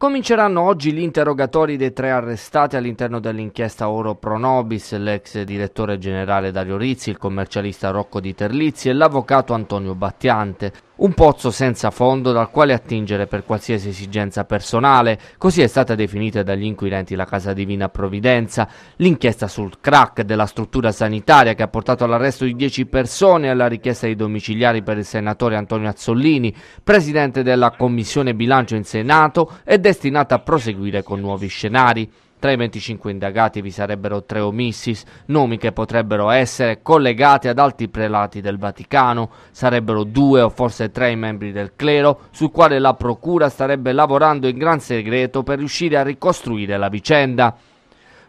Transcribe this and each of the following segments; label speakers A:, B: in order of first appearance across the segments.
A: Cominceranno oggi gli interrogatori dei tre arrestati all'interno dell'inchiesta Oro Pronobis, l'ex direttore generale Dario Rizzi, il commercialista Rocco di Terlizzi e l'avvocato Antonio Battiante. Un pozzo senza fondo dal quale attingere per qualsiasi esigenza personale, così è stata definita dagli inquirenti la Casa Divina Provvidenza, l'inchiesta sul crack della struttura sanitaria che ha portato all'arresto di 10 persone e alla richiesta di domiciliari per il senatore Antonio Azzollini, presidente della Commissione Bilancio in Senato è destinata a proseguire con nuovi scenari. Tra i 25 indagati vi sarebbero tre omissis, nomi che potrebbero essere collegati ad altri prelati del Vaticano, sarebbero due o forse tre i membri del clero, sul quale la procura starebbe lavorando in gran segreto per riuscire a ricostruire la vicenda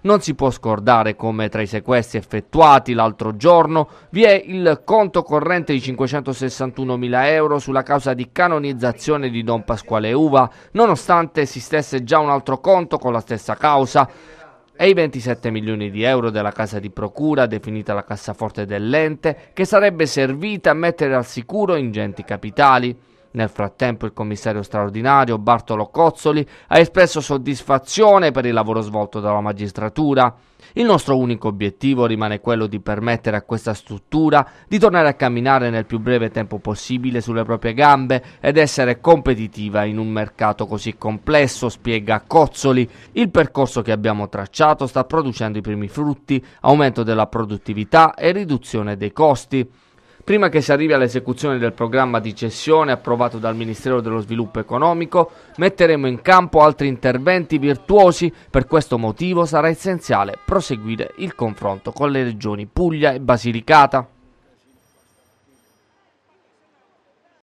A: non si può scordare come tra i sequestri effettuati l'altro giorno vi è il conto corrente di 561.000 euro sulla causa di canonizzazione di Don Pasquale Uva, nonostante esistesse già un altro conto con la stessa causa e i 27 milioni di euro della casa di procura, definita la cassaforte dell'ente, che sarebbe servita a mettere al sicuro ingenti capitali. Nel frattempo il commissario straordinario Bartolo Cozzoli ha espresso soddisfazione per il lavoro svolto dalla magistratura. Il nostro unico obiettivo rimane quello di permettere a questa struttura di tornare a camminare nel più breve tempo possibile sulle proprie gambe ed essere competitiva in un mercato così complesso, spiega Cozzoli. Il percorso che abbiamo tracciato sta producendo i primi frutti, aumento della produttività e riduzione dei costi prima che si arrivi all'esecuzione del programma di cessione approvato dal Ministero dello Sviluppo Economico, metteremo in campo altri interventi virtuosi, per questo motivo sarà essenziale proseguire il confronto con le regioni Puglia e Basilicata.